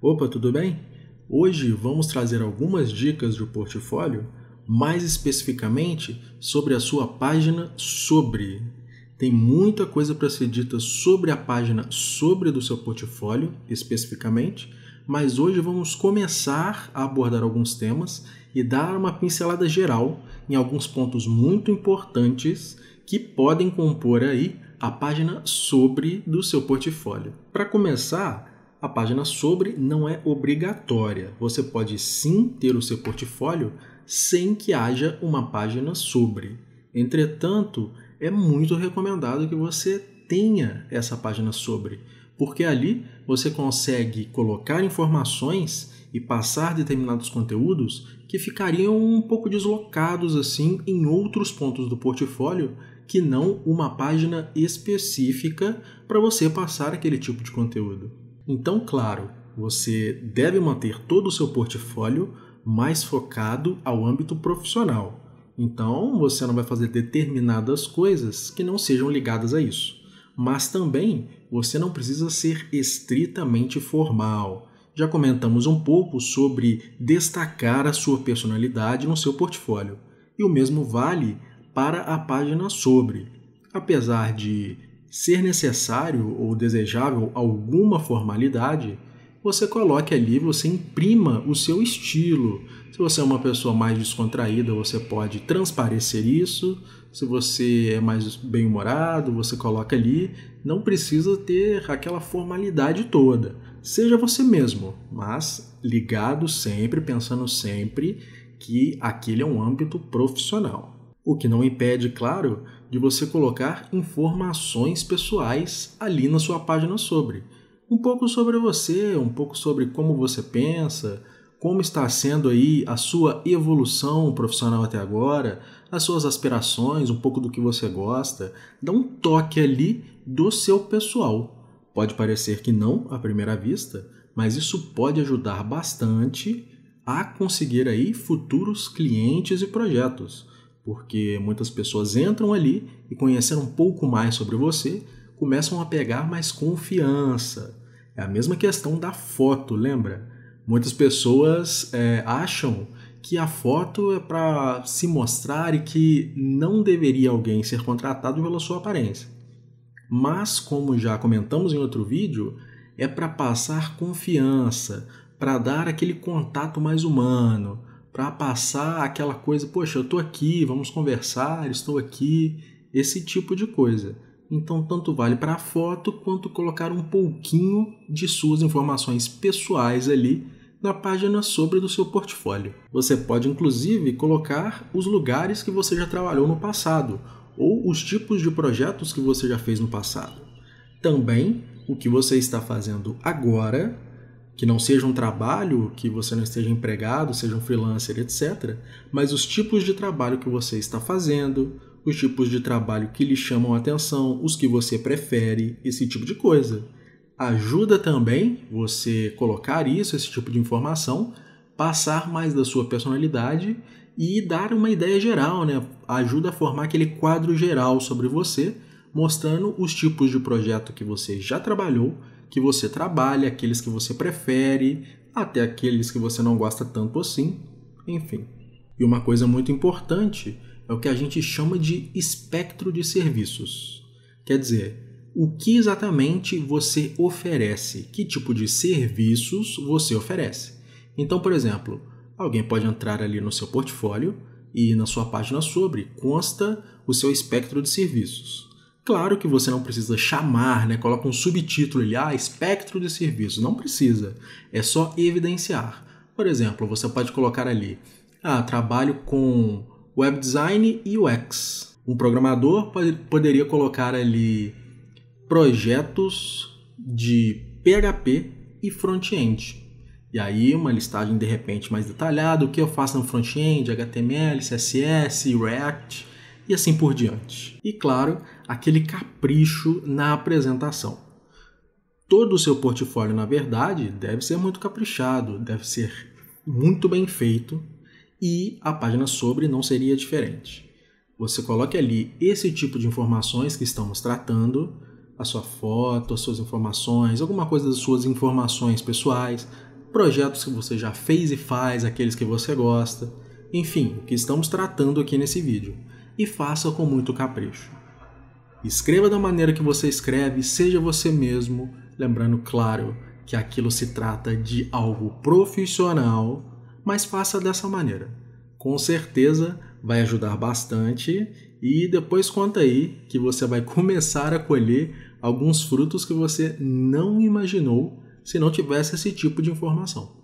Opa, tudo bem? Hoje vamos trazer algumas dicas de portfólio, mais especificamente sobre a sua página sobre. Tem muita coisa para ser dita sobre a página sobre do seu portfólio, especificamente, mas hoje vamos começar a abordar alguns temas e dar uma pincelada geral em alguns pontos muito importantes que podem compor aí a página sobre do seu portfólio. Para começar, a página sobre não é obrigatória. Você pode sim ter o seu portfólio sem que haja uma página sobre. Entretanto, é muito recomendado que você tenha essa página sobre, porque ali você consegue colocar informações e passar determinados conteúdos que ficariam um pouco deslocados assim em outros pontos do portfólio que não uma página específica para você passar aquele tipo de conteúdo. Então, claro, você deve manter todo o seu portfólio mais focado ao âmbito profissional. Então, você não vai fazer determinadas coisas que não sejam ligadas a isso. Mas também você não precisa ser estritamente formal. Já comentamos um pouco sobre destacar a sua personalidade no seu portfólio. E o mesmo vale para a página sobre. Apesar de ser necessário ou desejável alguma formalidade, você coloque ali, você imprima o seu estilo. Se você é uma pessoa mais descontraída, você pode transparecer isso. Se você é mais bem-humorado, você coloca ali. Não precisa ter aquela formalidade toda. Seja você mesmo, mas ligado sempre, pensando sempre que aquele é um âmbito profissional. O que não impede, claro, de você colocar informações pessoais ali na sua página sobre. Um pouco sobre você, um pouco sobre como você pensa, como está sendo aí a sua evolução profissional até agora, as suas aspirações, um pouco do que você gosta. Dá um toque ali do seu pessoal. Pode parecer que não à primeira vista, mas isso pode ajudar bastante a conseguir aí futuros clientes e projetos porque muitas pessoas entram ali e conhecendo um pouco mais sobre você, começam a pegar mais confiança. É a mesma questão da foto, lembra? Muitas pessoas é, acham que a foto é para se mostrar e que não deveria alguém ser contratado pela sua aparência. Mas, como já comentamos em outro vídeo, é para passar confiança, para dar aquele contato mais humano, para passar aquela coisa, poxa, eu estou aqui, vamos conversar, estou aqui, esse tipo de coisa. Então, tanto vale para a foto quanto colocar um pouquinho de suas informações pessoais ali na página sobre do seu portfólio. Você pode inclusive colocar os lugares que você já trabalhou no passado ou os tipos de projetos que você já fez no passado. Também o que você está fazendo agora que não seja um trabalho que você não esteja empregado, seja um freelancer, etc., mas os tipos de trabalho que você está fazendo, os tipos de trabalho que lhe chamam a atenção, os que você prefere, esse tipo de coisa. Ajuda também você colocar isso, esse tipo de informação, passar mais da sua personalidade e dar uma ideia geral, né? Ajuda a formar aquele quadro geral sobre você, mostrando os tipos de projeto que você já trabalhou que você trabalha, aqueles que você prefere, até aqueles que você não gosta tanto assim, enfim. E uma coisa muito importante é o que a gente chama de espectro de serviços. Quer dizer, o que exatamente você oferece, que tipo de serviços você oferece. Então, por exemplo, alguém pode entrar ali no seu portfólio e na sua página sobre consta o seu espectro de serviços. Claro que você não precisa chamar, né? Coloca um subtítulo ali, ah, espectro de serviço. Não precisa. É só evidenciar. Por exemplo, você pode colocar ali, ah, trabalho com web design e UX. Um programador poderia colocar ali projetos de PHP e front-end. E aí uma listagem de repente mais detalhada, o que eu faço no front-end, HTML, CSS, React e assim por diante. E claro, aquele capricho na apresentação. Todo o seu portfólio, na verdade, deve ser muito caprichado, deve ser muito bem feito e a página sobre não seria diferente. Você coloque ali esse tipo de informações que estamos tratando, a sua foto, as suas informações, alguma coisa das suas informações pessoais, projetos que você já fez e faz, aqueles que você gosta, enfim, o que estamos tratando aqui nesse vídeo e faça com muito capricho. Escreva da maneira que você escreve, seja você mesmo, lembrando, claro, que aquilo se trata de algo profissional, mas faça dessa maneira. Com certeza vai ajudar bastante e depois conta aí que você vai começar a colher alguns frutos que você não imaginou se não tivesse esse tipo de informação.